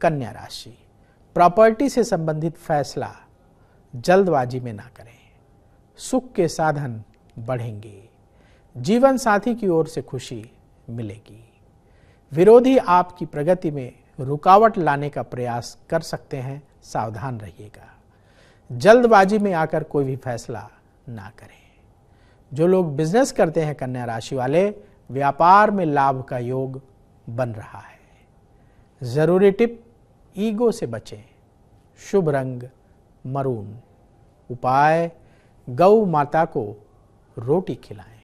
कन्या राशि प्रॉपर्टी से संबंधित फैसला जल्दबाजी में ना करें सुख के साधन बढ़ेंगे जीवन साथी की ओर से खुशी मिलेगी विरोधी आपकी प्रगति में रुकावट लाने का प्रयास कर सकते हैं सावधान रहिएगा जल्दबाजी में आकर कोई भी फैसला ना करें जो लोग बिजनेस करते हैं कन्या राशि वाले व्यापार में लाभ का योग बन रहा है जरूरी टिप ईगो से बचें शुभ रंग मरून उपाय गौ माता को रोटी खिलाएं